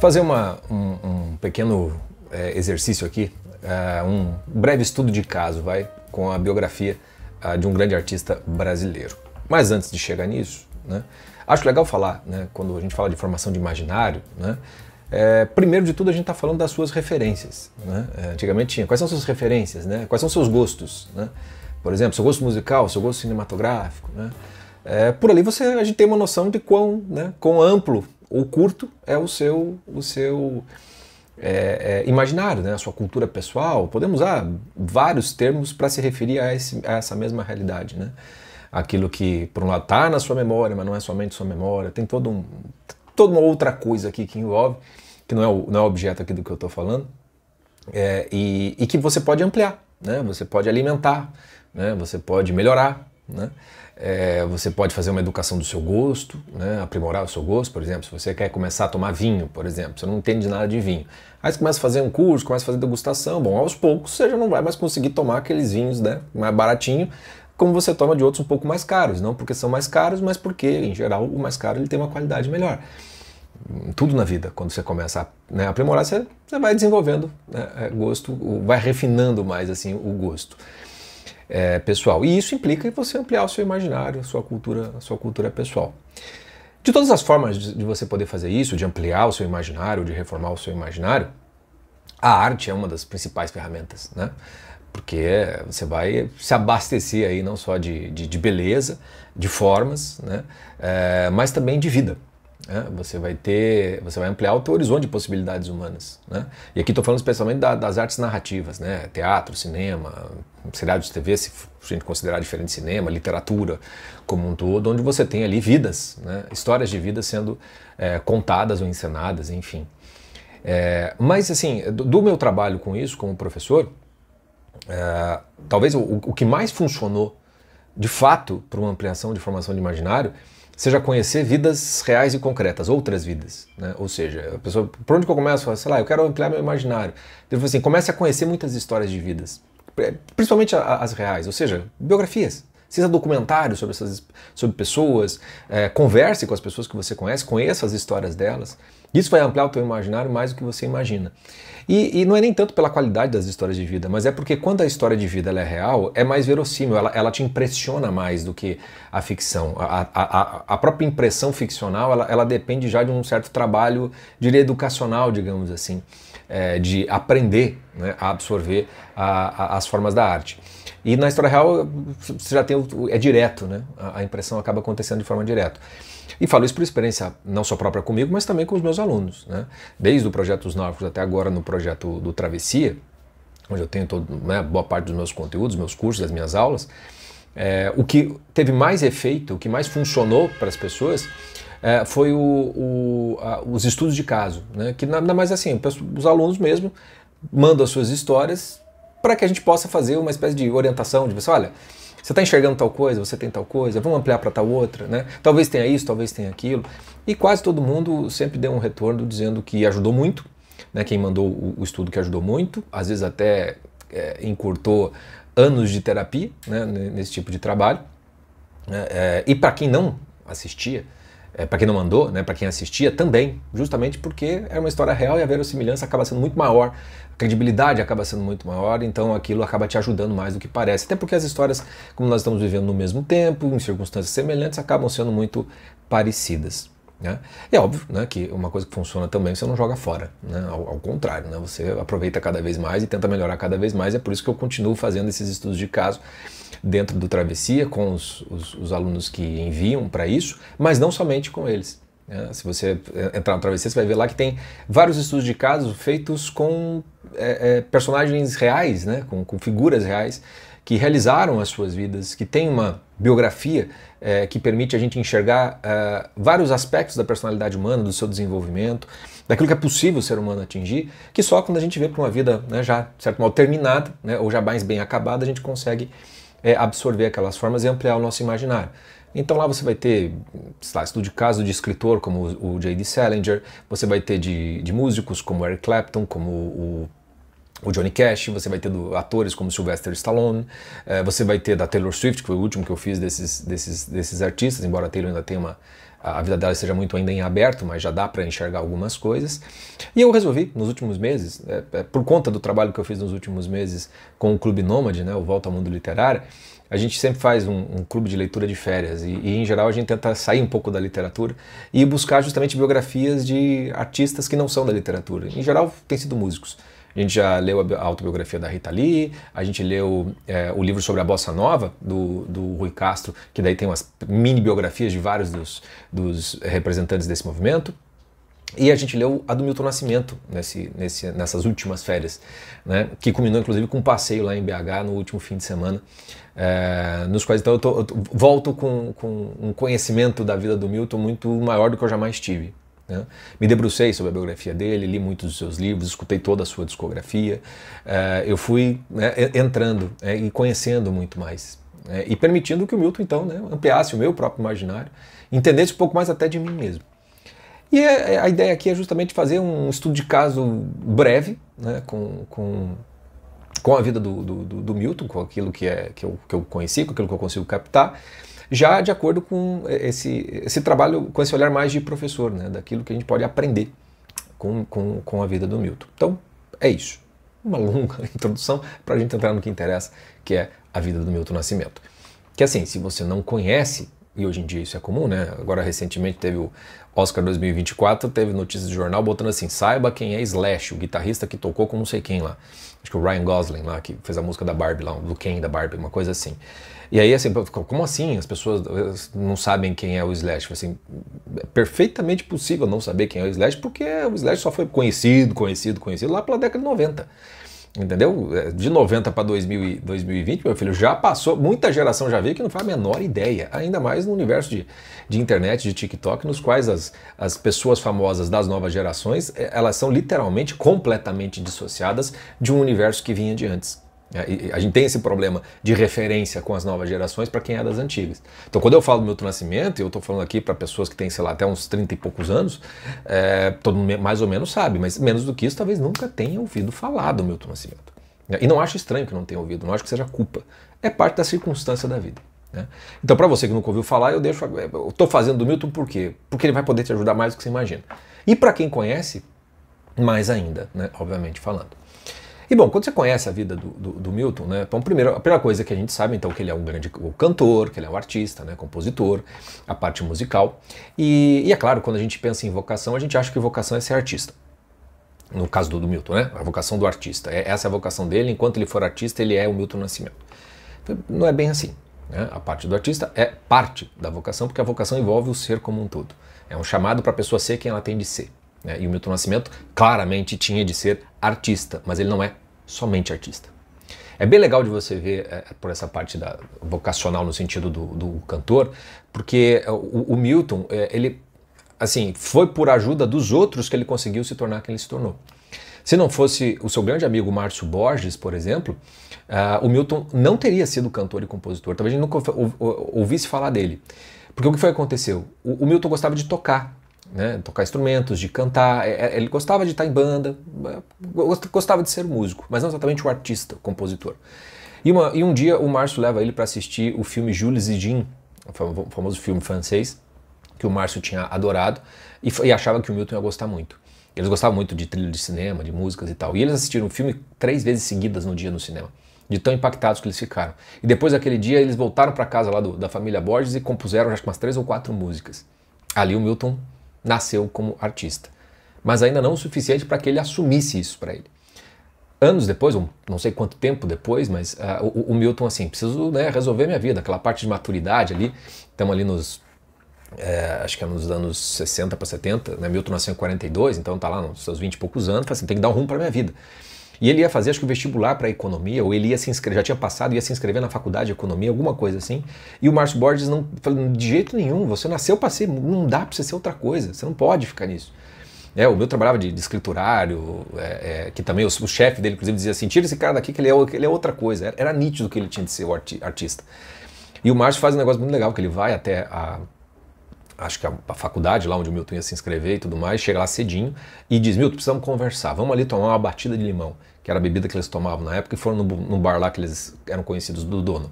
fazer uma, um, um pequeno é, exercício aqui, é, um breve estudo de caso, vai, com a biografia é, de um grande artista brasileiro. Mas antes de chegar nisso, né, acho legal falar, né, quando a gente fala de formação de imaginário, né, é, primeiro de tudo, a gente está falando das suas referências. Né? É, antigamente tinha. Quais são suas referências? Né? Quais são seus gostos? Né? Por exemplo, seu gosto musical, seu gosto cinematográfico. Né? É, por ali você, a gente tem uma noção de quão, né, quão amplo o curto é o seu, o seu é, é, imaginário, né? a sua cultura pessoal. Podemos usar vários termos para se referir a, esse, a, essa mesma realidade. Né? Aquilo que, por um lado, está na sua memória, mas não é somente sua memória, tem todo um, toda uma outra coisa aqui que envolve, que não é o, não é objeto aqui do que eu estou falando, é, e, e, que você pode ampliar, né? você pode alimentar, né? você pode melhorar. Né? É, você pode fazer uma educação do seu gosto, né? aprimorar o seu gosto, por exemplo, se você quer começar a tomar vinho, por exemplo, você não entende nada de vinho. Aí você começa a fazer um curso, começa a fazer degustação, bom, aos poucos você já não vai mais conseguir tomar aqueles vinhos né? mais baratinho, como você toma de outros um pouco mais caros, não porque são mais caros, mas porque, em geral, o mais caro ele tem uma qualidade melhor. Tudo na vida, quando você começa a né, aprimorar, você, você, vai desenvolvendo né, é, gosto, vai refinando mais assim o gosto é, pessoal. E isso implica em você ampliar o seu imaginário, a sua cultura, a sua cultura pessoal. De todas as formas de você poder fazer isso, de ampliar o seu imaginário, de reformar o seu imaginário, a arte é uma das principais ferramentas, né? Porque você vai se abastecer aí não só de, de, de beleza, de formas, né? É, mas também de vida. Né? Você vai ter, você vai ampliar o teu horizonte de possibilidades humanas. Né? E aqui estou falando especialmente da, das artes narrativas, né? teatro, cinema, seriado de TV, se a gente considerar diferente cinema, literatura como um todo, onde você tem ali vidas, né? histórias de vida sendo é, contadas ou encenadas, enfim. É, mas assim, do, do, meu trabalho com isso, como professor, é, talvez o, o que mais funcionou de fato para uma ampliação de formação de imaginário seja conhecer vidas reais e concretas, outras vidas. Né? Ou seja, a pessoa, por onde que eu começo? sei lá, eu quero ampliar meu imaginário. Ele então, assim, comece a conhecer muitas histórias de vidas, eh, principalmente as reais, ou seja, biografias. Assista documentários sobre essas sobre pessoas, é, converse com as pessoas que você conhece, conheça as histórias delas. Isso vai ampliar o teu imaginário mais do que você imagina. E, e, não é nem tanto pela qualidade das histórias de vida, mas é porque quando a história de vida é real, é mais verossímil, ela, ela, te impressiona mais do que a ficção. A, a, a própria impressão ficcional, ela, ela depende já de um certo trabalho, diria, educacional, digamos assim é, de aprender né, a absorver a, a, as formas da arte. E na história real você já tem o, é direto, né? A, a impressão acaba acontecendo de forma direta. E falo isso por experiência não só própria comigo, mas também com os meus alunos, né? Desde o projeto dos Náufragos até agora no projeto do Travessia, onde eu tenho todo, né, boa parte dos meus conteúdos, meus cursos, das minhas aulas, é, o que teve mais efeito, o que mais funcionou para as pessoas é, foi o, o, a, os estudos de caso, né? que nada mais assim, os alunos mesmo mandam as suas histórias para que a gente possa fazer uma espécie de orientação, de você olha, você está enxergando tal coisa, você tem tal coisa, vamos ampliar para tal outra, né? Talvez tenha isso, talvez tenha aquilo. E quase todo mundo sempre deu um retorno dizendo que ajudou muito, né? Quem mandou o, o estudo que ajudou muito, às vezes até é, encurtou anos de terapia né? nesse tipo de trabalho. Né? É, e para quem não assistia, é, para quem não mandou, né, para quem assistia também, justamente porque é uma história real e a verossimilhança acaba sendo muito maior, a credibilidade acaba sendo muito maior, então aquilo acaba te ajudando mais do que parece. Até porque as histórias, como nós estamos vivendo no mesmo tempo, em circunstâncias semelhantes, acabam sendo muito parecidas. Né? É óbvio né, que uma coisa que funciona também você não joga fora, né? ao, ao, contrário, né? você aproveita cada vez mais e tenta melhorar cada vez mais. É por isso que eu continuo fazendo esses estudos de caso dentro do Travessia com os, os, os alunos que enviam para isso, mas não somente com eles. Né? Se você é, entrar no Travessia, você vai ver lá que tem vários estudos de caso feitos com é, é, personagens reais, né? com, com figuras reais que realizaram as suas vidas, que têm uma biografia é, que permite a gente enxergar é, vários aspectos da personalidade humana, do seu desenvolvimento, daquilo que é possível o ser humano atingir, que só quando a gente vê para uma vida né, já, de certo modo, terminada, né, ou já mais bem acabada, a gente consegue é, absorver aquelas formas e ampliar o nosso imaginário. Então lá você vai ter lá, estudo de caso de escritor como o J.D. Salinger, você vai ter de, de músicos como Eric Clapton, como o o Johnny Cash, você vai ter do, atores como Sylvester Stallone, eh, você vai ter da Taylor Swift, que foi o último que eu fiz desses, desses, desses artistas, embora a Taylor ainda tenha uma, a vida dela esteja muito ainda em aberto, mas já dá para enxergar algumas coisas. E eu resolvi, nos últimos meses, é, é, por conta do trabalho que eu fiz nos últimos meses com o Clube Nômade, né, o Volta ao Mundo Literário, a gente sempre faz um, um clube de leitura de férias e, e, em geral, a gente tenta sair um pouco da literatura e buscar justamente biografias de artistas que não são da literatura. Em geral, tem sido músicos. A gente já leu a autobiografia da Rita Lee, a gente leu é, o livro sobre a Bossa Nova, do, do Rui Castro, que daí tem umas mini biografias de vários dos, dos representantes desse movimento. E a gente leu a do Milton Nascimento nesse, nesse, nessas últimas férias, né? que culminou inclusive com um passeio lá em BH no último fim de semana, é, nos quais então eu, tô, eu volto com, com um conhecimento da vida do Milton muito maior do que eu jamais tive. Né? Me debrucei sobre a biografia dele, li muitos dos seus livros, escutei toda a sua discografia. Eh, eu fui né, entrando é, e conhecendo muito mais. É, e permitindo que o Milton, então, né, ampliasse o meu próprio imaginário, entendesse um pouco mais até de mim mesmo. E a, é, é, a ideia aqui é justamente fazer um estudo de caso breve, né, com, com, com a vida do, do, do, Milton, com aquilo que, é, que, eu, que eu conheci, com aquilo que eu consigo captar, já de acordo com eh, esse, esse trabalho, com esse olhar mais de professor, né, daquilo que a gente pode aprender com, com, com a vida do Milton. Então, é isso. Uma longa introdução para a gente entrar no que interessa, que é a vida do Milton Nascimento. Que assim, se você não conhece, e hoje em dia isso é comum, né? Agora recentemente teve o Oscar 2024, teve notícias de jornal botando assim: saiba quem é Slash, o guitarrista que tocou com não sei quem lá. Acho que o Ryan Gosling lá, que fez a música da Barbie lá, do Ken da Barbie, uma coisa assim. E aí, assim, como assim? As pessoas não sabem quem é o Slash. Tipo assim, é perfeitamente possível não saber quem é o Slash, porque o Slash só foi conhecido, conhecido, conhecido lá pela década de 90. Entendeu? É, de 90 para 2020, meu filho, já passou. Muita geração já veio que não faz a menor ideia. Ainda mais no universo de, de internet, de TikTok, nos quais as, as pessoas famosas das novas gerações é, elas são literalmente completamente dissociadas de um universo que vinha de antes. É, a gente tem esse problema de referência com as novas gerações para quem é das antigas. Então, quando eu falo do Milton Nascimento, eu estou falando aqui para pessoas que têm, sei lá, até uns 30 e poucos anos, é, todo mundo mais ou menos sabe, mas menos do que isso, talvez nunca tenha ouvido falar do Milton Nascimento. Né? E não acho estranho que não tenha ouvido, não acho que seja culpa. É parte da circunstância da vida. Né? Então, para você que nunca ouviu falar, eu deixo. É, eu estou fazendo do Milton por quê? Porque ele vai poder te ajudar mais do que você imagina. E para quem conhece, mais ainda, né? obviamente falando. E bom, quando você conhece a vida do, do, do Milton, né? Então, primeiro, a primeira coisa que a gente sabe, então, que ele é um grande cantor, que ele é um artista, né? Compositor, a parte musical. E, e é claro, quando a gente pensa em vocação, a gente acha que vocação é ser artista no caso do, do, Milton, né? A vocação do artista. É, essa é a vocação dele, enquanto ele for artista, ele é o Milton Nascimento. Então, não é bem assim. Né? A parte do artista é parte da vocação, porque a vocação envolve o ser como um todo. É um chamado para a pessoa ser quem ela tem de ser. Né? E o Milton Nascimento claramente tinha de ser artista, mas ele não é somente artista. É bem legal de você ver é, por essa parte da vocacional no sentido do, do cantor, porque eh, o, o Milton, é, ele, assim, foi por ajuda dos outros que ele conseguiu se tornar quem ele se tornou. Se não fosse o seu grande amigo Márcio Borges, por exemplo, uh, o Milton não teria sido cantor e compositor. Talvez a gente nunca ouvisse falar dele. Porque o que foi que aconteceu? O, o Milton gostava de tocar né, tocar instrumentos, de cantar. É, é, ele gostava de estar em banda, é, gostava de ser músico, mas não exatamente o artista, o compositor. E, uma, e um dia o Márcio leva ele para assistir o filme Jules e Jean, o famoso filme francês, que o Márcio tinha adorado e, e achava que o Milton ia gostar muito. Eles gostavam muito de trilho de cinema, de músicas e tal. E eles assistiram o filme três vezes seguidas no dia no cinema, de tão impactados que eles ficaram. E depois daquele dia, eles voltaram para casa lá do, da família Borges e compuseram acho que umas três ou quatro músicas. Ali o Milton nasceu como artista. Mas ainda não o suficiente para que ele assumisse isso para ele. Anos depois, não sei quanto tempo depois, mas uh, o, o, Milton, assim, preciso né, resolver minha vida, aquela parte de maturidade ali, estamos ali nos. É, acho que é nos anos 60 para 70, né? Milton nasceu em 42, então tá lá nos seus 20 e poucos anos, tá assim, tem que dar um rumo para minha vida. E ele ia fazer, acho que o vestibular para economia, ou ele ia se inscrever, já tinha passado, ia se inscrever na faculdade de economia, alguma coisa assim. E o Márcio Borges não falou, de jeito nenhum, você nasceu para ser, não dá para você ser outra coisa, você não pode ficar nisso. É, o meu trabalhava de, de escriturário, é, é, que também o, o chefe dele, inclusive, dizia assim: tira esse cara daqui que ele é, ele é outra coisa. Era, era nítido que ele tinha de ser o arti artista. E o Márcio faz um negócio muito legal, que ele vai até a, acho que a, a, faculdade lá onde o Milton ia se inscrever e tudo mais, chega lá cedinho e diz, Milton, precisamos conversar, vamos ali tomar uma batida de limão que era a bebida que eles tomavam na época, e foram num bar lá que eles eram conhecidos do dono.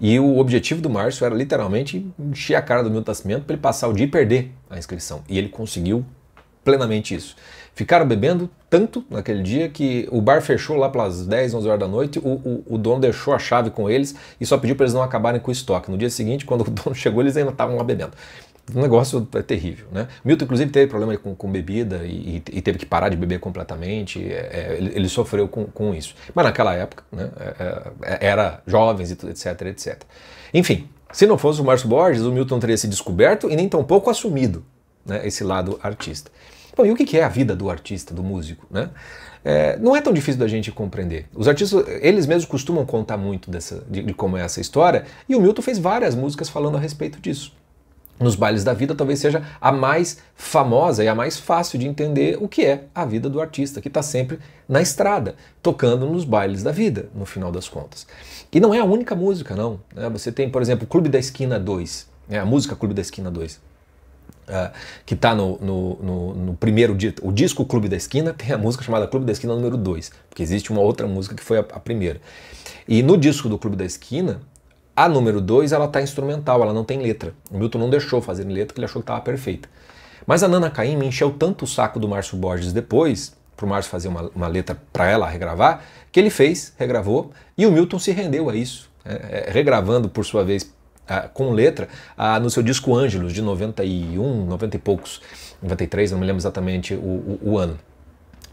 E o objetivo do Márcio era literalmente encher a cara do Milton Nascimento para ele passar o dia e perder a inscrição. E ele conseguiu plenamente isso. Ficaram bebendo tanto naquele dia que o bar fechou lá pelas 10, 11 horas da noite. O, o, o dono deixou a chave com eles e só pediu para eles não acabarem com o estoque. No dia seguinte, quando o dono chegou, eles ainda estavam lá bebendo. O negócio é terrível, né? Milton, inclusive, teve problema com, com bebida e, e, teve que parar de beber completamente. É, é, ele, ele, sofreu com, com, isso. Mas naquela época, né, é, é, é era jovens, etc, etc. Enfim, se não fosse o Márcio Borges, o Milton teria se descoberto e nem tampouco assumido né, esse lado artista. Bom, e o que é a vida do artista, do músico, né? É, não é tão difícil da gente compreender. Os artistas, eles mesmos costumam contar muito dessa, de, de como é essa história, e o Milton fez várias músicas falando a respeito disso nos bailes da vida talvez seja a mais famosa e a mais fácil de entender o que é a vida do artista, que está sempre na estrada, tocando nos bailes da vida, no final das contas. E não é a única música, não. Né? Você tem, por exemplo, Clube da Esquina 2, né? a música Clube da Esquina 2. Ah, que está no, no, no, no, primeiro dito. o disco Clube da Esquina tem a música chamada Clube da Esquina número 2, porque existe uma outra música que foi a, a primeira. E no disco do Clube da Esquina, a número 2, ela está instrumental, ela não tem letra. O Milton não deixou fazer letra porque ele achou que estava perfeita. Mas a Nana Caim me encheu tanto o saco do Márcio Borges depois, para o Márcio fazer uma, uma letra para ela regravar, que ele fez, regravou, e o Milton se rendeu a isso, é, é, regravando por sua vez com letra no seu disco Ângelos, de 91, 90 e poucos, 93, não me lembro exatamente o, o, o ano.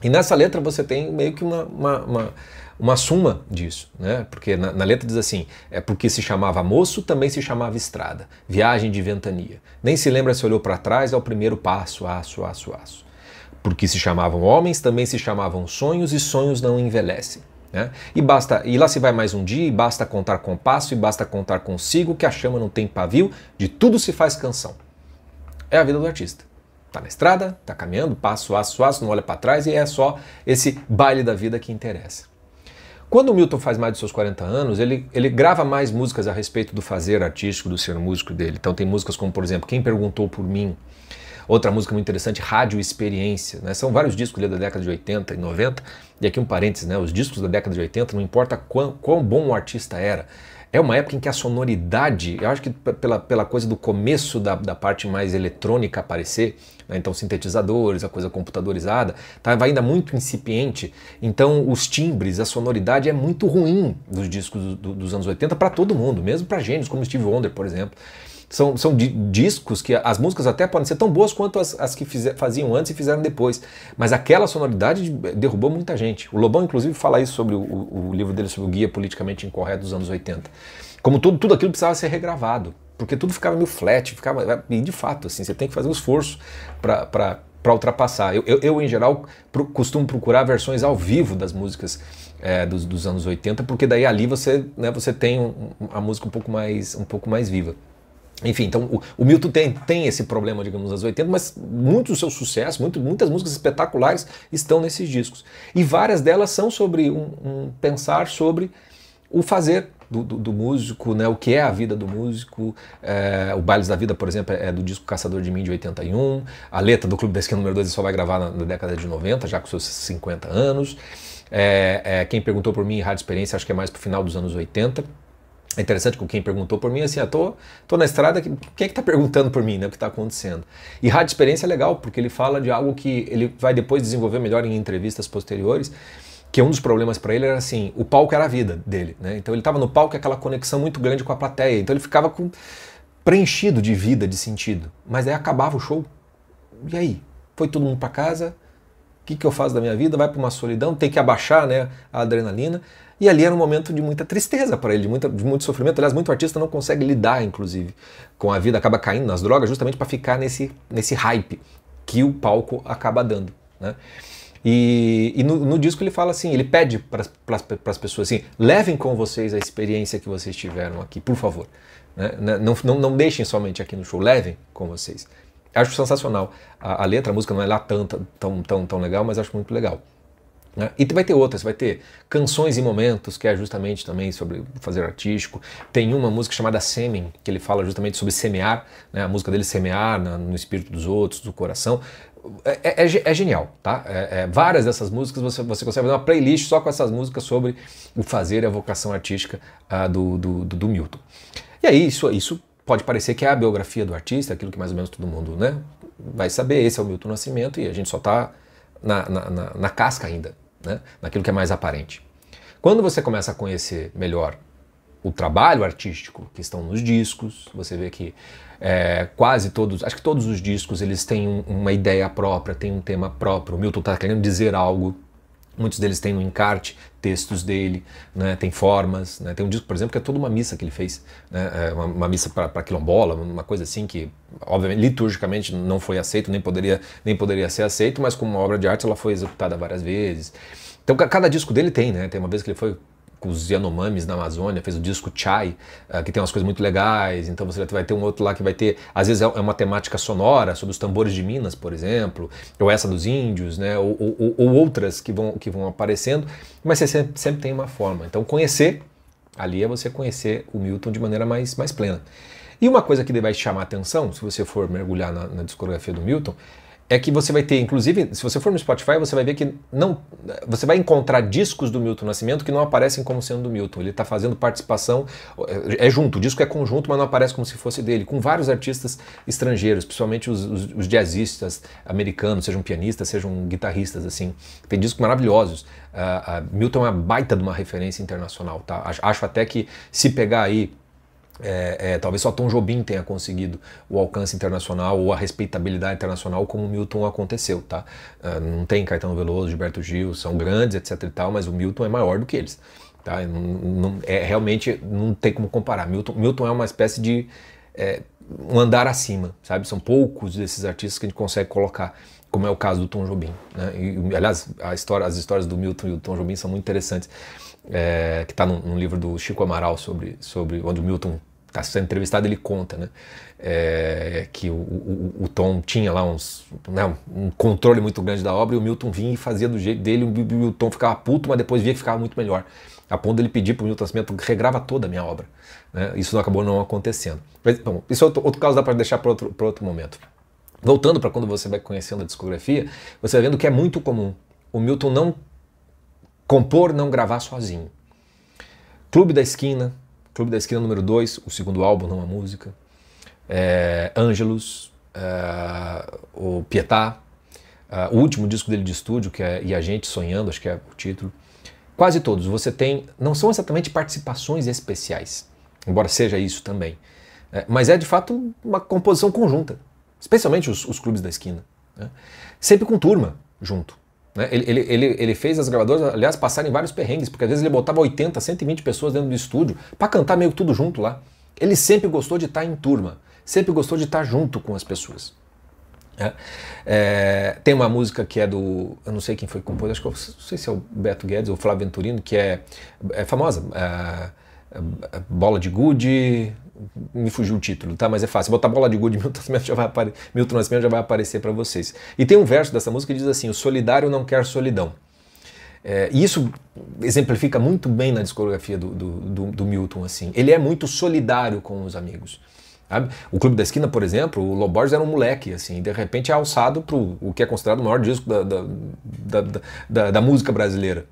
E nessa letra você tem meio que uma, uma, uma uma suma disso, né? Porque na, na, letra diz assim: é porque se chamava moço, também se chamava estrada, viagem de ventania. Nem se lembra se olhou para trás ao é primeiro passo, aço, aço, aço. Porque se chamavam homens, também se chamavam sonhos, e sonhos não envelhecem. Né? E basta, e lá se vai mais um dia, e basta contar com passo, e basta contar consigo, que a chama não tem pavio, de tudo se faz canção. É a vida do artista. Tá na estrada, tá caminhando, passo, aço, aço, não olha para trás, e é só esse baile da vida que interessa. Quando o Milton faz mais de seus 40 anos, ele, ele grava mais músicas a respeito do fazer artístico, do ser músico dele. Então tem músicas como, por exemplo, Quem Perguntou Por Mim. Outra música muito interessante, Rádio Experiência. Né? São vários discos da década de 80 e 90. E aqui um parênteses, né? os discos da década de 80, não importa quão, quão bom o artista era, é uma época em que a sonoridade, eu acho que pela, pela coisa do começo da, da parte mais eletrônica aparecer, né? então sintetizadores, a coisa computadorizada, tá ainda muito incipiente, então os timbres, a sonoridade é muito ruim dos discos do, do, dos anos 80 para todo mundo, mesmo para gênios como Steve Wonder, por exemplo. São, são discos que as músicas até podem ser tão boas quanto as, as que faziam antes e fizeram depois. Mas aquela sonoridade derrubou muita gente. O Lobão, inclusive, fala isso sobre o, o livro dele sobre o Guia Politicamente Incorreto dos anos 80. Como tudo, tudo aquilo precisava ser regravado porque tudo ficava meio flat, ficava, né? e de fato, assim, você tem que fazer um esforço para ultrapassar. Eu, eu, eu, em geral, pro, costumo procurar versões ao vivo das músicas é, dos, dos, anos 80, porque daí ali você, né, você tem um, a música um pouco mais, um pouco mais viva. Enfim, então o, o Milton tem, tem esse problema, digamos, nos 80, mas muitos dos seus sucessos, muito, muitas músicas espetaculares estão nesses discos. E várias delas são sobre um, um pensar sobre o fazer, do, do, do, músico, né? o que é a vida do músico. É, o Bailes da Vida, por exemplo, é, é do disco Caçador de Mim de 81. A letra do Clube da Esquina número 2 só vai gravar na, na, década de 90, já com seus 50 anos. É, é, quem perguntou por mim em Rádio Experiência, acho que é mais pro final dos anos 80. É interessante com quem perguntou por mim, assim, eu tô, tô na estrada, quem é que tá perguntando por mim, né, o que tá acontecendo? E Rádio Experiência é legal, porque ele fala de algo que ele vai depois desenvolver melhor em entrevistas posteriores, que um dos problemas para ele era assim, o palco era a vida dele, né? Então ele estava no palco aquela conexão muito grande com a plateia, então ele ficava com, preenchido de vida, de sentido. Mas aí acabava o show. E aí? Foi todo mundo para casa? O que, que eu faço da minha vida? Vai para uma solidão, tem que abaixar, né, a adrenalina. E ali era um momento de muita tristeza para ele, de, muita, de muito sofrimento. Aliás, muito artista não consegue lidar, inclusive, com a vida, acaba caindo nas drogas justamente para ficar nesse, nesse hype que o palco acaba dando. Né? E, e no, no, disco ele fala assim, ele pede para as pessoas assim, levem com vocês a experiência que vocês tiveram aqui, por favor. Né? né? Não, não, não deixem somente aqui no show, levem com vocês. Acho sensacional. A, a letra, a música não é lá tão, tão, tão, tão legal, mas acho muito legal. Né? E vai ter outras, vai ter Canções e Momentos, que é justamente também sobre fazer artístico. Tem uma música chamada Semen, que ele fala justamente sobre semear, né? a música dele semear na, no espírito dos outros, do coração é, é, é, é genial, tá? É, é, várias dessas músicas você, você consegue fazer uma playlist só com essas músicas sobre o fazer e a vocação artística ah, do, do, do, Milton. E aí isso, isso pode parecer que é a biografia do artista, aquilo que mais ou menos todo mundo né, vai saber, esse é o Milton Nascimento e a gente só está na, na, na, na, casca ainda, né, naquilo que é mais aparente. Quando você começa a conhecer melhor o trabalho artístico que estão nos discos. Você vê que é, quase todos, acho que todos os discos eles têm um, uma ideia própria, têm um tema próprio. O Milton está querendo dizer algo. Muitos deles têm um encarte textos dele, né, tem formas. Né, tem um disco, por exemplo, que é toda uma missa que ele fez, né, é, uma, uma, missa para quilombola, uma coisa assim que, obviamente, liturgicamente não foi aceito, nem poderia, nem poderia ser aceito, mas como uma obra de arte ela foi executada várias vezes. Então, cada disco dele tem, né? Tem uma vez que ele foi com os Yanomamis na Amazônia, fez o disco Chai, eh, que tem umas coisas muito legais, então você vai ter um outro lá que vai ter, às vezes é, é uma temática sonora, sobre os tambores de Minas, por exemplo, ou essa dos índios, né, ou, ou, ou outras que vão, que vão aparecendo, mas você sempre, sempre tem uma forma. Então conhecer, ali é você conhecer o Milton de maneira mais, mais plena. E uma coisa que vai chamar atenção, se você for mergulhar na, na discografia do Milton, é que você vai ter, inclusive, se você for no Spotify, você vai ver que não, você vai encontrar discos do Milton Nascimento que não aparecem como sendo do Milton. Ele está fazendo participação, é, é junto, o disco é conjunto, mas não aparece como se fosse dele, com vários artistas estrangeiros, principalmente os, os, os jazzistas americanos, sejam pianistas, sejam guitarristas, assim. Tem discos maravilhosos. Uh, uh, Milton é uma baita de uma referência internacional, tá? Acho, acho até que se pegar aí é, é, talvez só Tom Jobim tenha conseguido o alcance internacional ou a respeitabilidade internacional como o Milton aconteceu, tá? É, não tem Caetano Veloso, Gilberto Gil, são grandes, etc e tal, mas o Milton é maior do que eles, tá? Não, não, é, realmente não tem como comparar. Milton, Milton é uma espécie de é, um andar acima, sabe? São poucos desses artistas que a gente consegue colocar, como é o caso do Tom Jobim, né? E, aliás, a história, as histórias do Milton e do Tom Jobim são muito interessantes. É, que está num, num, livro do Chico Amaral sobre, sobre onde o Milton está sendo entrevistado, ele conta, né? É, que o, o, o, Tom tinha lá uns, né, um controle muito grande da obra e o Milton vinha e fazia do jeito dele, o, Tom ficava puto, mas depois via que ficava muito melhor. A ponto ele pedir para o Milton Nascimento regrava toda a minha obra. Né? Isso acabou não acontecendo. Mas, bom, isso é outro, caso, dá para deixar para outro, outro momento. Voltando para quando você vai conhecendo a discografia, você vai vendo que é muito comum o Milton não compor, não gravar sozinho. Clube da Esquina, Clube da Esquina número 2, o segundo álbum, não a música. É, Angelus, é, o Pietá, é, o último disco dele de estúdio, que é E a Gente Sonhando, acho que é o título. Quase todos você tem, não são exatamente participações especiais, embora seja isso também, né? mas é de fato uma composição conjunta, especialmente os, os clubes da esquina. Né? Sempre com turma junto. Né? Ele, ele, ele, ele, fez as gravadoras, aliás, passarem vários perrengues, porque às vezes ele botava 80, 120 pessoas dentro do estúdio para cantar meio tudo junto lá. Ele sempre gostou de estar em turma, sempre gostou de estar junto com as pessoas. É. É, tem uma música que é do. Eu não sei quem foi que compôs, acho que eu, não sei se é o Beto Guedes ou o Flávio Venturino, que é, é famosa. É, é, é bola de Gude, me fugiu o título, tá? Mas é fácil. Botar bola de gude, Milton Nascimento já vai, apare... Milton Nascimento já vai aparecer para vocês. E tem um verso dessa música que diz assim: o solidário não quer solidão. É, e isso exemplifica muito bem na discografia do, do, do, do Milton, assim. Ele é muito solidário com os amigos. Sabe? O Clube da Esquina, por exemplo, o Loborges era um moleque, assim, e de repente é alçado para o que é considerado o maior disco da, da, da, da música brasileira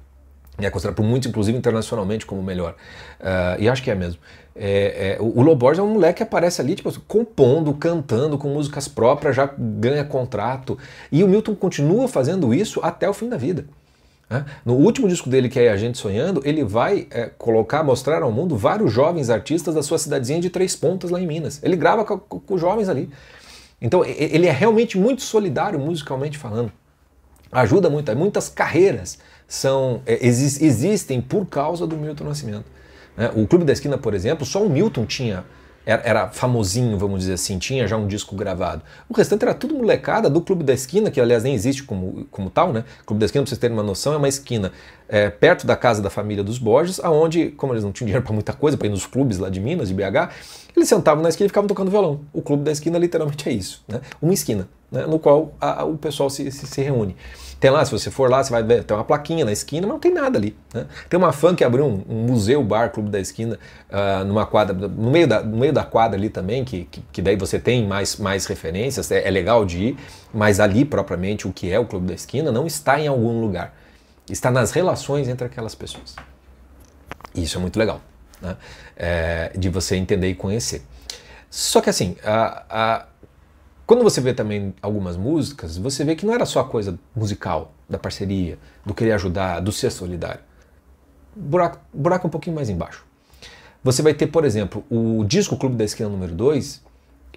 é considerado por muitos, inclusive internacionalmente, como o melhor. Uh, e acho que é mesmo. É, é, o Loborges é um moleque que aparece ali, tipo, compondo, cantando com músicas próprias, já ganha contrato. E o Milton continua fazendo isso até o fim da vida. Né? No último disco dele, que é A Gente Sonhando, ele vai é, colocar, mostrar ao mundo vários jovens artistas da sua cidadezinha de Três Pontas, lá em Minas. Ele grava com, com, com jovens ali. Então, ele é realmente muito solidário musicalmente falando. Ajuda muito, é muitas carreiras são é, existem por causa do Milton Nascimento. Né? O Clube da Esquina, por exemplo, só o Milton tinha era, era, famosinho, vamos dizer assim, tinha já um disco gravado. O restante era tudo molecada do Clube da Esquina, que aliás nem existe como, como tal, né? O Clube da Esquina, para vocês terem uma noção, é uma esquina é, perto da casa da família dos Borges, aonde, como eles não tinham dinheiro para muita coisa, para ir nos clubes lá de Minas, de BH, eles sentavam na esquina e ficavam tocando violão. O Clube da Esquina literalmente é isso, né? Uma esquina, né? no qual a, a, o pessoal se, se, se reúne. Tem lá, se você for lá, você vai ver, tem uma plaquinha na esquina, mas não tem nada ali. Né? Tem uma fã que abriu um, um museu, bar, clube da esquina, uh, numa quadra, no meio, da, no meio da quadra ali também, que, que, que daí você tem mais, mais referências, é, é legal de ir, mas ali propriamente o que é o clube da esquina não está em algum lugar. Está nas relações entre aquelas pessoas. Isso é muito legal, né? é, de você entender e conhecer. Só que assim, a, a quando você vê também algumas músicas, você vê que não era só a coisa musical, da parceria, do querer ajudar, do ser solidário. Buraco, buraco é um pouquinho mais embaixo. Você vai ter, por exemplo, o disco Clube da Esquina número 2,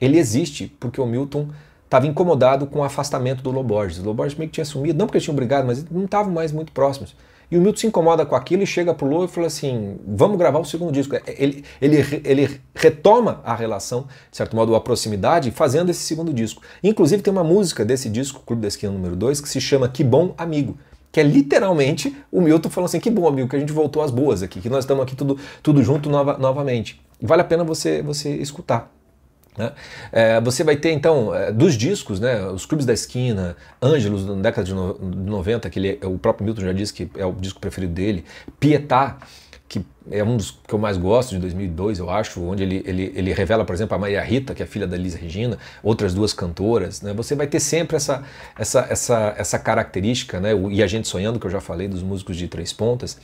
ele existe porque o Milton estava incomodado com o afastamento do Loborges. O Loborges meio que tinha sumido, não porque eles tinham brigado, mas não estavam mais muito próximos. E o Milton se incomoda com aquilo e chega pro Lou e fala assim: vamos gravar o segundo disco. É, ele, ele, ele retoma a relação, de certo modo, a proximidade, fazendo esse segundo disco. Inclusive, tem uma música desse disco, Clube da Esquina número 2, que se chama Que Bom Amigo. Que é literalmente o Milton falando assim: que bom, amigo, que a gente voltou às boas aqui, que nós estamos aqui tudo, tudo junto nova, novamente. Vale a pena você, você escutar. Né? É, você vai ter então é, dos discos, né, os Clubes da Esquina, Ângelos na década de no, 90, que ele, é, o próprio Milton já disse que é o disco preferido dele, Pietá, que é um dos que eu mais gosto, de 2002, eu acho, onde ele, ele, ele revela, por exemplo, a Maria Rita, que é filha da Lisa Regina, outras duas cantoras. Né? Você vai ter sempre essa, essa, essa, essa característica, né? O, e a gente sonhando, que eu já falei, dos músicos de três pontas.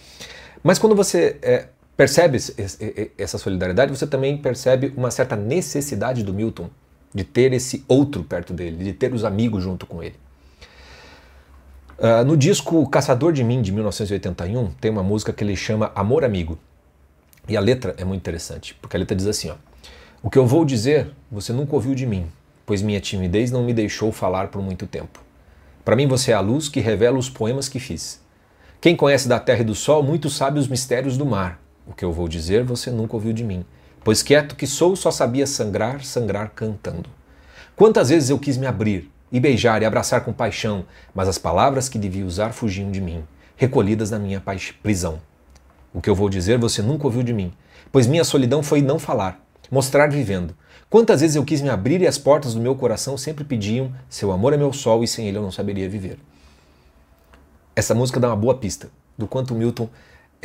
Mas quando você é, percebe essa solidariedade, você também percebe uma certa necessidade do Milton de ter esse outro perto dele, de ter os amigos junto com ele. Uh, no disco Caçador de Mim, de 1981, tem uma música que ele chama Amor Amigo. E a letra é muito interessante, porque a letra diz assim: ó, O que eu vou dizer, você nunca ouviu de mim, pois minha timidez não me deixou falar por muito tempo. Para mim, você é a luz que revela os poemas que fiz. Quem conhece da terra e do sol, muito sabe os mistérios do mar. O que eu vou dizer você nunca ouviu de mim. Pois quieto que sou, só sabia sangrar, sangrar cantando. Quantas vezes eu quis me abrir, e beijar e abraçar com paixão, mas as palavras que devia usar fugiam de mim, recolhidas na minha prisão. O que eu vou dizer você nunca ouviu de mim, pois minha solidão foi não falar, mostrar vivendo. Quantas vezes eu quis me abrir e as portas do meu coração sempre pediam: seu amor é meu sol e sem ele eu não saberia viver. Essa música dá uma boa pista do quanto Milton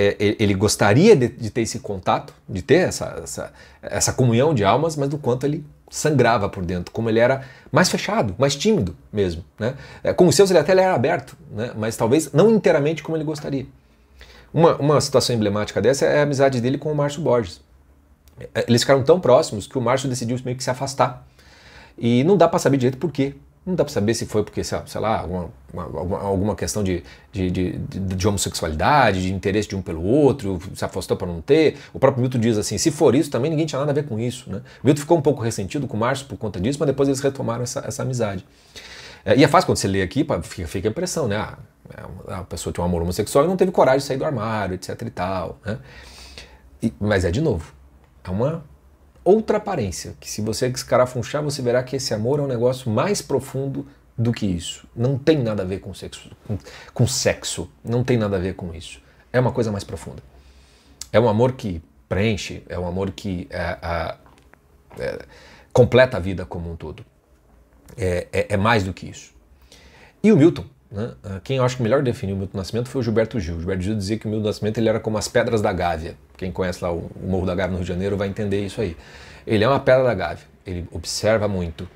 é, é, ele gostaria de, de, ter esse contato, de ter essa, essa, essa comunhão de almas, mas do quanto ele sangrava por dentro, como ele era mais fechado, mais tímido mesmo. Né? É, com os seus ele até era aberto, né? mas talvez não inteiramente como ele gostaria. Uma, uma situação emblemática dessa é a amizade dele com o Márcio Borges. Eles ficaram tão próximos que o Márcio decidiu meio que se afastar. E não dá para saber direito por quê, não dá para saber se foi porque, sei lá, alguma, alguma, alguma questão de, de, de, de, homossexualidade, de interesse de um pelo outro, se afastou para não ter. O próprio Milton diz assim: se for isso, também ninguém tinha nada a ver com isso. Né? O Milton ficou um pouco ressentido com o Márcio por conta disso, mas depois eles retomaram essa, essa amizade. É, e é fácil quando você lê aqui, fica a impressão, né? Ah, é a é pessoa tem um amor homossexual e não teve coragem de sair do armário, etc e tal. Né? E, mas é de novo, é uma outra aparência, que se você escarafunchar, você verá que esse amor é um negócio mais profundo do que isso. Não tem nada a ver com sexo, com, com sexo, não tem nada a ver com isso. É uma coisa mais profunda. É um amor que preenche, é um amor que é, é, é, completa a vida como um todo. é, é, é mais do que isso. E o Milton né? Ah, quem eu acho que melhor definiu o Milton Nascimento foi o Gilberto Gil. O Gilberto Gil dizia que o Milton Nascimento ele era como as pedras da Gávea. Quem conhece lá o Morro da Gávea no Rio de Janeiro vai entender isso aí. Ele é uma pedra da Gávea, ele observa muito,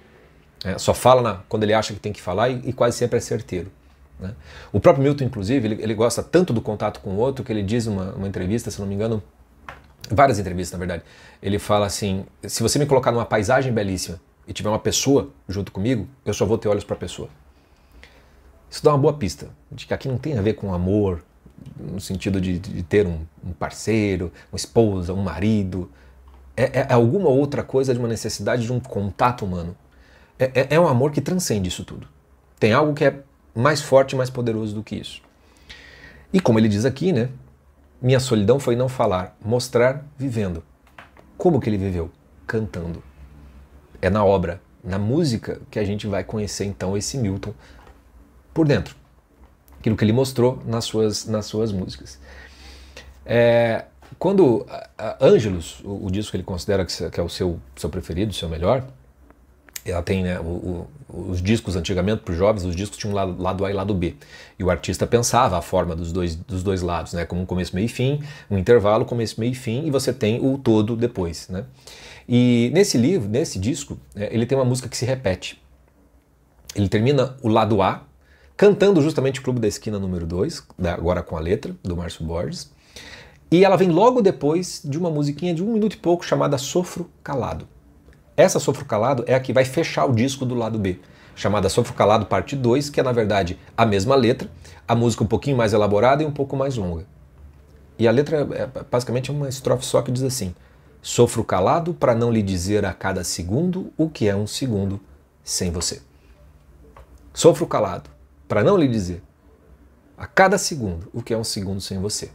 né? só fala na, quando ele acha que tem que falar e, e quase sempre é certeiro. Né? O próprio Milton, inclusive, ele, ele, gosta tanto do contato com o outro que ele diz uma, uma entrevista, se não me engano, várias entrevistas na verdade, ele fala assim: se você me colocar numa paisagem belíssima e tiver uma pessoa junto comigo, eu só vou ter olhos para a pessoa. Isso dá uma boa pista de que aqui não tem a ver com amor, no sentido de, de ter um, um, parceiro, uma esposa, um marido. É, é, é, alguma outra coisa de uma necessidade de um contato humano. É, é, é um amor que transcende isso tudo. Tem algo que é mais forte, e mais poderoso do que isso. E como ele diz aqui, né? Minha solidão foi não falar, mostrar vivendo. Como que ele viveu? Cantando. É na obra, na música, que a gente vai conhecer então esse Milton por dentro. Aquilo que ele mostrou nas suas, nas suas músicas. É, quando Ângelos, o, o, disco que ele considera que, que, é o seu, seu preferido, seu melhor, ela tem né, o, o, os discos antigamente para os jovens, os discos tinham lado, lado A e lado B. E o artista pensava a forma dos dois, dos dois lados, né, como um começo, meio e fim, um intervalo, começo, meio e fim, e você tem o todo depois. Né? E nesse livro, nesse disco, é, ele tem uma música que se repete. Ele termina o lado A cantando justamente Clube da Esquina número 2, né, agora com a letra, do Márcio Borges. E ela vem logo depois de uma musiquinha de um minuto e pouco chamada Sofro Calado. Essa Sofro Calado é a que vai fechar o disco do lado B, chamada Sofro Calado Parte 2, que é na verdade a mesma letra, a música um pouquinho mais elaborada e um pouco mais longa. E a letra é, é basicamente uma estrofe só que diz assim: Sofro calado para não lhe dizer a cada segundo o que é um segundo sem você. Sofro calado para não lhe dizer a cada segundo o que é um segundo sem você.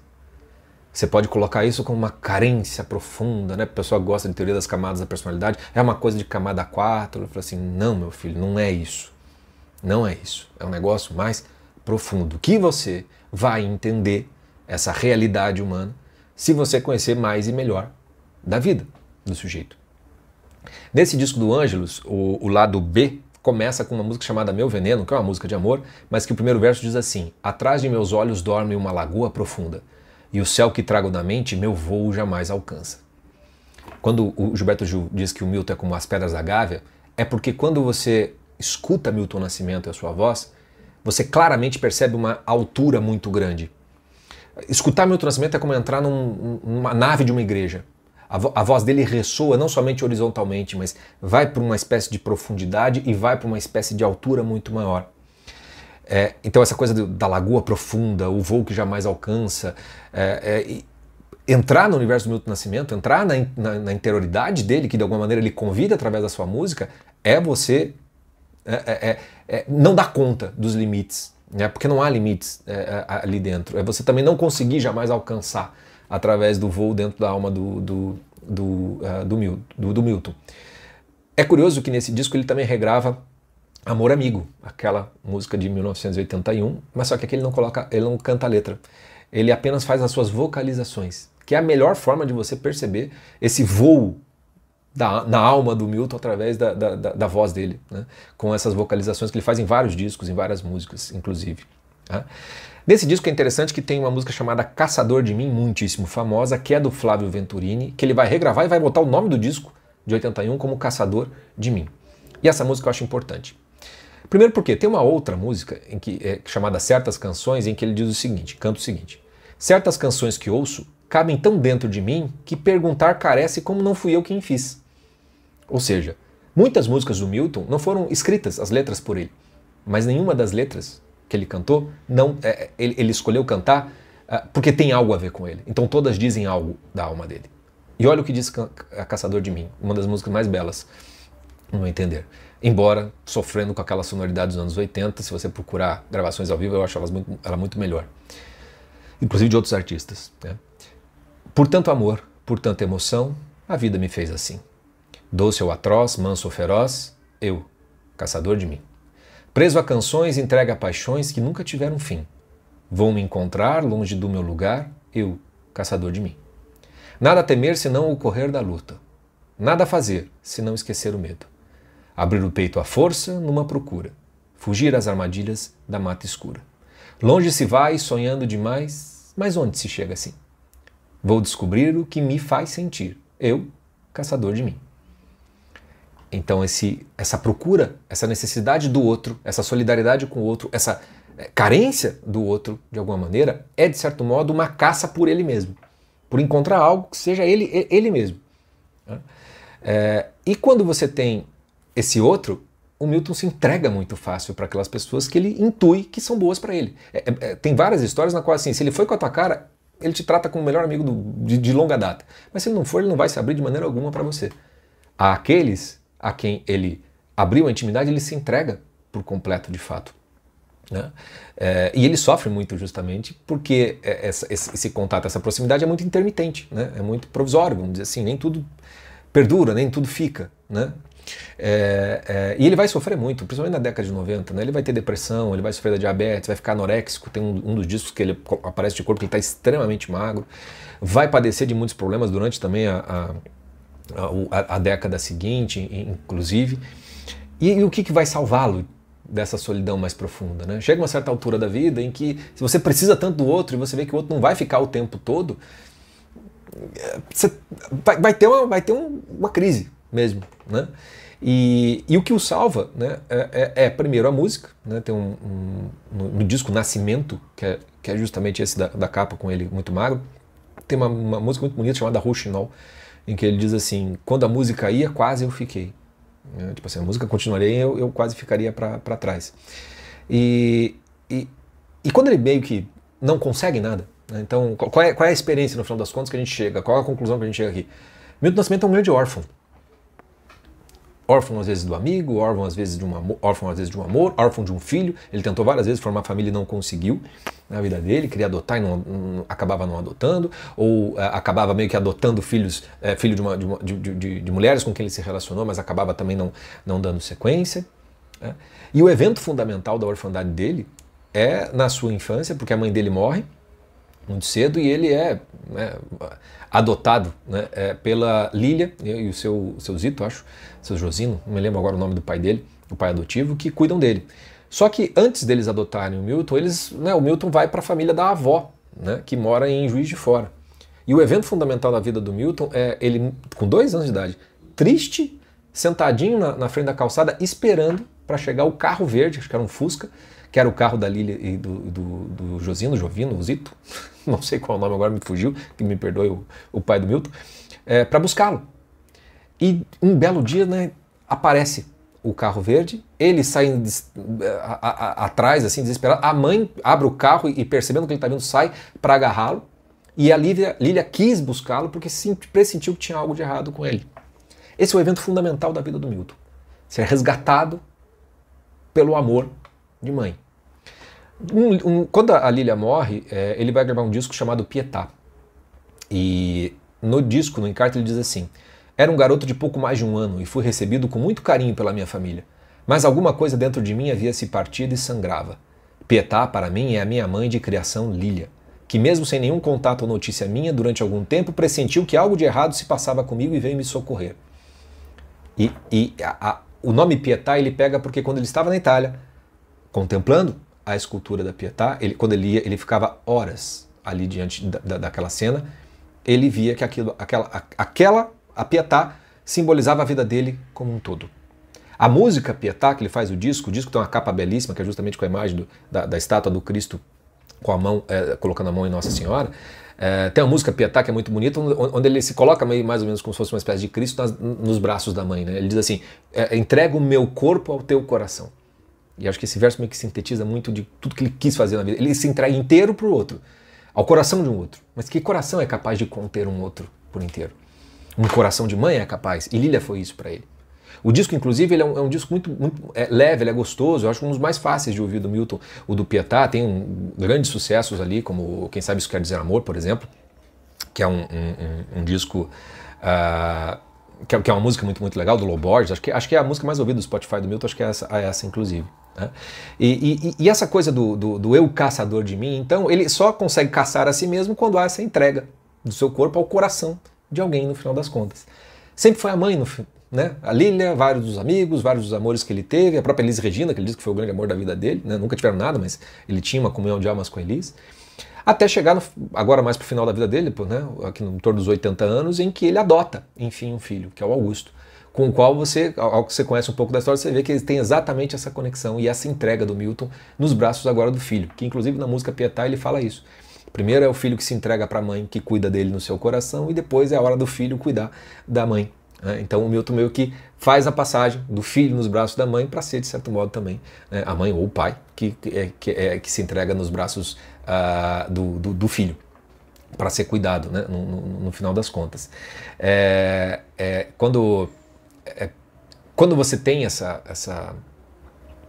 Você pode colocar isso como uma carência profunda, né? A pessoa gosta de teoria das camadas da personalidade, é uma coisa de camada 4. Eu falo assim: não, meu filho, não é isso. Não é isso. É um negócio mais profundo que você vai entender essa realidade humana se você conhecer mais e melhor da vida do sujeito. Nesse disco do Ângelus, o, o lado B começa com uma música chamada Meu Veneno, que é uma música de amor, mas que o primeiro verso diz assim: Atrás de meus olhos dorme uma lagoa profunda, e o céu que trago na mente meu voo jamais alcança. Quando o Gilberto Gil diz que o Milton é como as pedras da gávea, é porque quando você escuta Milton Nascimento e a sua voz, você claramente percebe uma altura muito grande. Escutar Milton Nascimento é como entrar num, numa nave de uma igreja a, voz dele ressoa não somente horizontalmente, mas vai para uma espécie de profundidade e vai para uma espécie de altura muito maior. É, então, essa coisa do, da lagoa profunda, o voo que jamais alcança, é, é, entrar no universo do Milton Nascimento, entrar na, na, na, interioridade dele, que de alguma maneira ele convida através da sua música, é você é, é, é, não dar conta dos limites, né? porque não há limites ali dentro, é você também não conseguir jamais alcançar através do voo dentro da alma do, do, do, uh, do, Mil, do, do Milton. É curioso que nesse disco ele também regrava Amor Amigo, aquela música de 1981, mas só que aqui ele não coloca, ele não canta a letra. Ele apenas faz as suas vocalizações, que é a melhor forma de você perceber esse voo da, na alma do Milton através da, da, da voz dele, né? com essas vocalizações que ele faz em vários discos, em várias músicas, inclusive. Tá? Nesse disco é interessante que tem uma música chamada Caçador de Mim, muitíssimo famosa, que é do Flávio Venturini, que ele vai regravar e vai botar o nome do disco de 81 como Caçador de Mim. E essa música eu acho importante. Primeiro porque tem uma outra música em que é chamada Certas Canções, em que ele diz o seguinte, canta o seguinte: Certas canções que ouço cabem tão dentro de mim que perguntar carece como não fui eu quem fiz. Ou seja, muitas músicas do Milton não foram escritas as letras por ele, mas nenhuma das letras que ele cantou, não, é, é, ele, ele, escolheu cantar é, porque tem algo a ver com ele. Então todas dizem algo da alma dele. E olha o que diz é, Caçador de Mim, uma das músicas mais belas, no meu entender. Embora sofrendo com aquela sonoridade dos anos 80, se você procurar gravações ao vivo, eu acho elas muito, ela muito melhor. Inclusive de outros artistas. Né? Por tanto amor, por tanta emoção, a vida me fez assim. Doce ou atroz, manso ou feroz, eu, caçador de mim. Preso a canções, entrega a paixões que nunca tiveram fim. Vou me encontrar longe do meu lugar, eu, caçador de mim. Nada a temer senão o correr da luta. Nada a fazer senão esquecer o medo. Abrir o peito à força numa procura. Fugir às armadilhas da mata escura. Longe se vai sonhando demais, mas onde se chega assim? Vou descobrir o que me faz sentir, eu, caçador de mim. Então esse, essa procura, essa necessidade do outro, essa solidariedade com o outro, essa é, carência do outro, de alguma maneira, é de certo modo uma caça por ele mesmo, por encontrar algo que seja ele ele mesmo. Né? É, e quando você tem esse outro, o Milton se entrega muito fácil para aquelas pessoas que ele intui que são boas para ele. É, é, é, tem várias histórias na qual assim, se ele foi com a tua cara, ele te trata como o melhor amigo do, de, de longa data. Mas se ele não for, ele não vai se abrir de maneira alguma para você. Há aqueles a quem ele abriu a intimidade, ele se entrega por completo de fato. Né? É, e ele sofre muito justamente porque é, essa, esse, esse, contato, essa proximidade é muito intermitente, né? é muito provisório, vamos dizer assim, nem tudo perdura, nem tudo fica. Né? É, é, e ele vai sofrer muito, principalmente na década de 90, né? ele vai ter depressão, ele vai sofrer da diabetes, vai ficar anoréxico, tem um, um dos discos que ele aparece de corpo, ele está extremamente magro, vai padecer de muitos problemas durante também a, a a, a década seguinte, inclusive. E, e o que, que vai salvá-lo dessa solidão mais profunda. Né? Chega uma certa altura da vida em que, se você precisa tanto do outro e você vê que o outro não vai ficar o tempo todo, você vai, vai ter, uma, vai ter um, uma crise mesmo. Né? E, e o que o salva né, é, é, é primeiro, a música. Né? Tem um, um no, no, disco Nascimento, que é, que é justamente esse da, da capa com ele muito magro, tem uma, uma música muito bonita chamada Rouxinol, em que ele diz assim: quando a música ia, quase eu fiquei. Né, tipo assim, a música continuaria e eu, eu quase ficaria para trás. E, e, e quando ele meio que não consegue nada, né? então qual é, qual é a experiência no final das contas que a gente chega? Qual é a conclusão que a gente chega aqui? Milton Nascimento é um grande órfão órfão às vezes do amigo, órfão às vezes de um órfão às vezes de um amor, órfão de um filho. Ele tentou várias vezes formar família e não conseguiu na vida dele, queria adotar e não, não acabava não adotando, ou eh, acabava meio que adotando filhos, eh, filho de, uma, de, de, de, de, mulheres com quem ele se relacionou, mas acabava também não, não dando sequência. Né? E o evento fundamental da orfandade dele é na sua infância, porque a mãe dele morre muito cedo e ele é né, adotado né, é, pela Lilia e o seu, seu Zito, acho, seu Josino, não me lembro agora o nome do pai dele, o pai adotivo, que cuidam dele. Só que antes deles adotarem o Milton, eles, né, o Milton vai para a família da avó, né, que mora em Juiz de Fora. E o evento fundamental da vida do Milton é ele, com dois anos de idade, triste, sentadinho na, na frente da calçada, esperando para chegar o carro verde, acho que era um Fusca, que era o carro da Lilia e do, do, do Josino, Jovino, Zito, não sei qual o nome agora, me fugiu, que me perdoe o, o pai do Milton, é, para buscá-lo. E um belo dia né, aparece o carro verde, ele sai atrás, assim, desesperado. A mãe abre o carro e, percebendo que ele está vindo, sai para agarrá-lo. E a Lívia, Lília quis buscá-lo porque pressentiu que tinha algo de errado com ele. Esse é o evento fundamental da vida do Milton. Ser resgatado pelo amor de mãe. Um, um, quando a Lilia morre, é, ele vai gravar um disco chamado Pietà. E no disco, no encarte, ele diz assim: Era um garoto de pouco mais de um ano e fui recebido com muito carinho pela minha família. Mas alguma coisa dentro de mim havia se partido e sangrava. Pietà, para mim, é a minha mãe de criação, Lilia, que, mesmo sem nenhum contato ou notícia minha, durante algum tempo pressentiu que algo de errado se passava comigo e veio me socorrer. E, e a, a, o nome Pietà ele pega porque, quando ele estava na Itália, contemplando a escultura da Pietà, ele, quando ele ia, ele ficava horas ali diante da, da, daquela cena, ele via que aquilo, aquela, a, aquela, a Pietà simbolizava a vida dele como um todo. A música Pietà, que ele faz o disco, o disco tem uma capa belíssima, que é justamente com a imagem do, da, da, estátua do Cristo com a mão, é, colocando a mão em Nossa Senhora. É, tem uma música Pietà que é muito bonita, onde ele se coloca meio, mais ou menos como se fosse uma espécie de Cristo nas, nos braços da mãe. Né? Ele diz assim: é, entrega o meu corpo ao teu coração. E acho que esse verso meio que sintetiza muito de tudo que ele quis fazer na vida. Ele se entrega inteiro para o outro, ao coração de um outro. Mas que coração é capaz de conter um outro por inteiro? Um coração de mãe é capaz. E Lilia foi isso para ele. O disco, inclusive, ele é, um, é um disco muito, muito é leve, ele é gostoso. Eu acho um dos mais fáceis de ouvir do Milton. O do Pietá tem um, grandes sucessos ali, como Quem Sabe Isso Quer Dizer Amor, por exemplo, que é um, um disco. Uh, que é, uma música muito, muito legal, do Low Borges. Acho que, acho que é a música mais ouvida do Spotify do Milton, acho que é essa, é essa inclusive. Né? E, e, e, essa coisa do, do, do eu caçador de mim, então, ele só consegue caçar a si mesmo quando há essa entrega do seu corpo ao coração de alguém, no final das contas. Sempre foi a mãe, no, né? A Lília, vários dos amigos, vários dos amores que ele teve, a própria Elis Regina, que ele diz que foi o grande amor da vida dele, né? nunca tiveram nada, mas ele tinha uma comunhão de almas com Elis. Até chegar, no, agora mais para o final da vida dele, né? aqui no torno dos 80 anos, em que ele adota, enfim, um filho, que é o Augusto com o qual você, ao que você conhece um pouco da história, você vê que ele tem exatamente essa conexão e essa entrega do Milton nos braços agora do filho, que inclusive na música Pietá ele fala isso. Primeiro é o filho que se entrega para a mãe, que cuida dele no seu coração, e depois é a hora do filho cuidar da mãe. Né? Então o Milton meio que faz a passagem do filho nos braços da mãe para ser, de certo modo, também né? a mãe ou o pai que, que, é, que, é, que se entrega nos braços uh, do, do, do filho para ser cuidado, né? no, no, no, final das contas. É, é, quando é, quando você tem essa, essa,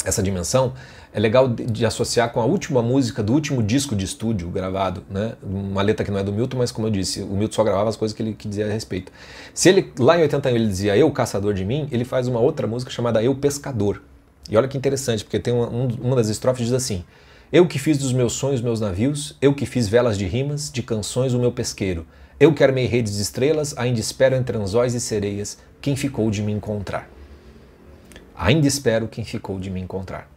essa dimensão, é legal de, de, associar com a última música do último disco de estúdio gravado, né? Uma letra que não é do Milton, mas como eu disse, o Milton só gravava as coisas que ele que dizia a respeito. Se ele lá em 81 ele dizia Eu Caçador de Mim, ele faz uma outra música chamada Eu Pescador. E olha que interessante, porque tem uma, um, uma das estrofes diz assim: Eu que fiz dos meus sonhos meus navios, eu que fiz velas de rimas, de canções o meu pesqueiro. Eu que armei redes de estrelas, ainda espero entre anzóis e sereias, quem ficou de me encontrar. Ainda espero quem ficou de me encontrar.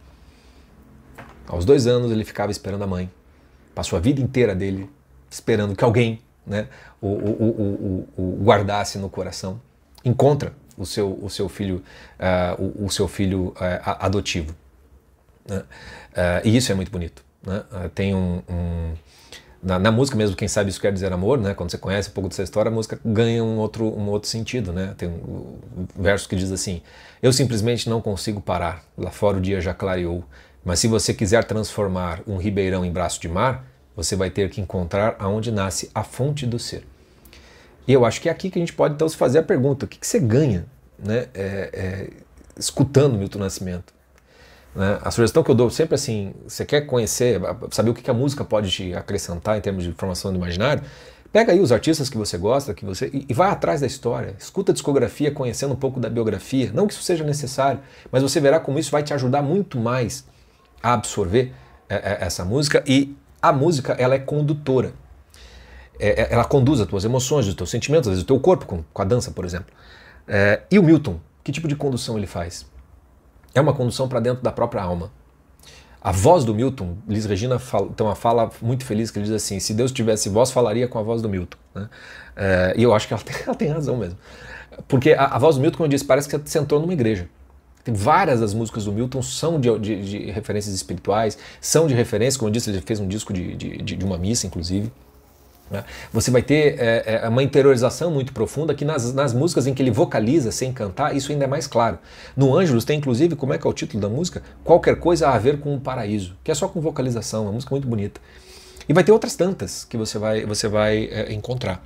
Aos dois anos ele ficava esperando a mãe. Passou a vida inteira dele esperando que alguém né, o, o, o, o guardasse no coração. Encontra o seu, o seu filho, uh, o, seu filho uh, adotivo. Né? Uh, e isso é muito bonito. Né? Ah, tem um, um na, na, música mesmo, quem sabe isso quer dizer amor, né? Quando você conhece um pouco dessa história, a música ganha um outro, um outro sentido, né? Tem um, um verso que diz assim: Eu simplesmente não consigo parar, lá fora o dia já clareou. Mas se você quiser transformar um ribeirão em braço de mar, você vai ter que encontrar aonde nasce a fonte do ser. E eu acho que é aqui que a gente pode então se fazer a pergunta: o que, que você ganha, né? É, é, escutando Milton Nascimento? Né? A sugestão que eu dou sempre assim, você quer conhecer, saber o que a música pode te acrescentar em termos de formação do imaginário, pega aí os artistas que você gosta, que você e, e vai atrás da história, escuta a discografia conhecendo um pouco da biografia, não que isso seja necessário, mas você verá como isso vai te ajudar muito mais a absorver é, é, essa música e a música ela é condutora. É, é ela conduz as tuas emoções, os teus sentimentos, às vezes o teu corpo, com, com a dança, por exemplo. É, e o Milton, que tipo de condução ele faz? é uma condução para dentro da própria alma. A voz do Milton, Liz Regina fala, tem uma fala muito feliz que ele diz assim: se Deus tivesse voz, falaria com a voz do Milton. Né? É, e eu acho que ela tem, ela tem razão mesmo. Porque a, a, voz do Milton, como eu disse, parece que você entrou numa igreja. Tem várias das músicas do Milton são de, de, de, referências espirituais, são de referência, como eu disse, ele fez um disco de, de, de uma missa, inclusive. Né? Você vai ter é, é, uma interiorização muito profunda que nas, nas músicas em que ele vocaliza sem cantar, isso ainda é mais claro. No Ângelos tem inclusive, como é que é o título da música? Qualquer coisa a ver com o paraíso, que é só com vocalização, é uma música muito bonita. E vai ter outras tantas que você vai, você vai é, encontrar.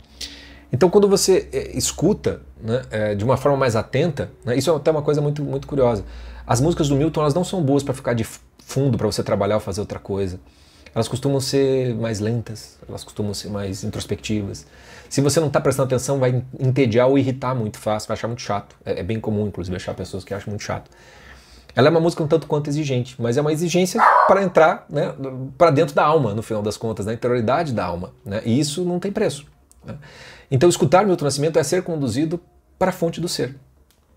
Então, quando você é, escuta né, é, de uma forma mais atenta, né, isso é até uma coisa muito, muito curiosa. As músicas do Milton elas não são boas para ficar de fundo para você trabalhar ou fazer outra coisa elas costumam ser mais lentas, elas costumam ser mais introspectivas. Se você não está prestando atenção, vai entediar ou irritar muito fácil, vai achar muito chato. É, é bem comum, inclusive, achar pessoas que acham muito chato. Ela é uma música um tanto quanto exigente, mas é uma exigência para entrar né, para dentro da alma, no final das contas, na interioridade da alma. Né? E isso não tem preço. Né? Então, escutar Milton Nascimento é ser conduzido para a fonte do ser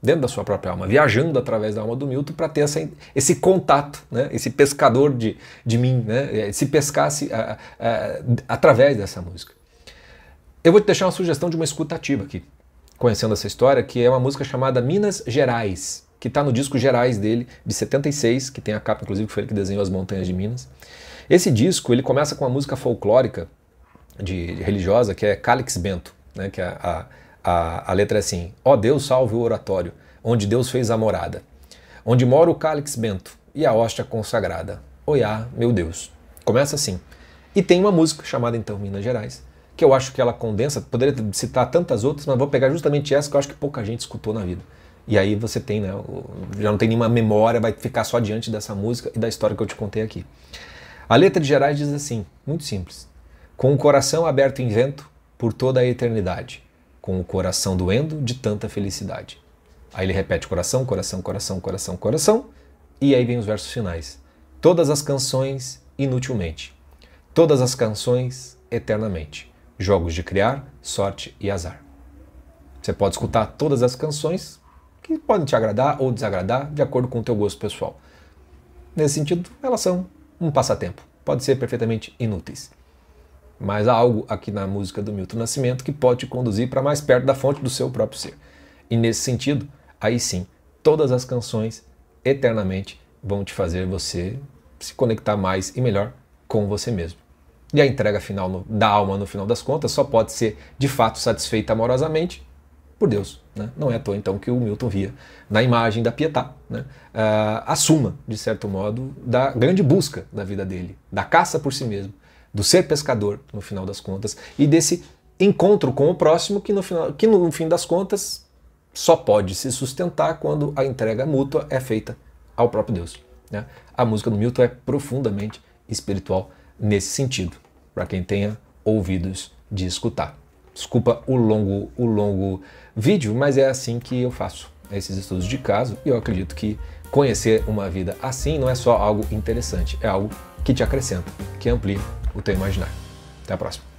dentro da sua própria alma, viajando através da alma do Milton para ter essa, esse contato, né? esse pescador de, de mim, né? É, se pescasse a, a, através dessa música. Eu vou te deixar uma sugestão de uma escutativa aqui, conhecendo essa história, que é uma música chamada Minas Gerais, que está no disco Gerais dele, de 76, que tem a capa, inclusive, que foi ele que desenhou as montanhas de Minas. Esse disco, ele começa com uma música folclórica, de, de religiosa, que é Calix Bento, né? que é a, a a, a letra é assim: Ó oh Deus, salve o oratório, onde Deus fez a morada, onde mora o cálix bento e a hóstia consagrada. Oiá, meu Deus. Começa assim. E tem uma música chamada então Minas Gerais, que eu acho que ela condensa, poderia citar tantas outras, mas vou pegar justamente essa que eu acho que pouca gente escutou na vida. E aí você tem, né? Já não tem nenhuma memória, vai ficar só diante dessa música e da história que eu te contei aqui. A letra de Gerais diz assim, muito simples: Com o coração aberto em vento por toda a eternidade, com o coração doendo de tanta felicidade. Aí ele repete coração, coração, coração, coração, coração, e aí vem os versos finais. Todas as canções inutilmente. Todas as canções eternamente. Jogos de criar, sorte e azar. Você pode escutar todas as canções que podem te agradar ou desagradar de acordo com o teu gosto pessoal. Nesse sentido, elas são um passatempo. Pode ser perfeitamente inúteis mas há algo aqui na música do Milton Nascimento que pode te conduzir para mais perto da fonte do seu próprio ser. E nesse sentido, aí sim, todas as canções eternamente vão te fazer você se conectar mais e melhor com você mesmo. E a entrega final no, da alma, no final das contas, só pode ser de fato satisfeita amorosamente por Deus. Né? Não é à toa, então, que o Milton via na imagem da Pietà né? Ah, a suma, de certo modo, da grande busca da vida dele, da caça por si mesmo, do ser pescador, no final das contas, e desse encontro com o próximo que no, final, que no fim das contas só pode se sustentar quando a entrega mútua é feita ao próprio Deus. Né? A música do Milton é profundamente espiritual nesse sentido, para quem tenha ouvidos de escutar. Desculpa o longo, o longo vídeo, mas é assim que eu faço esses estudos de caso e eu acredito que conhecer uma vida assim não é só algo interessante, é algo que te acrescenta, que amplia o teu imaginário. Até a próxima.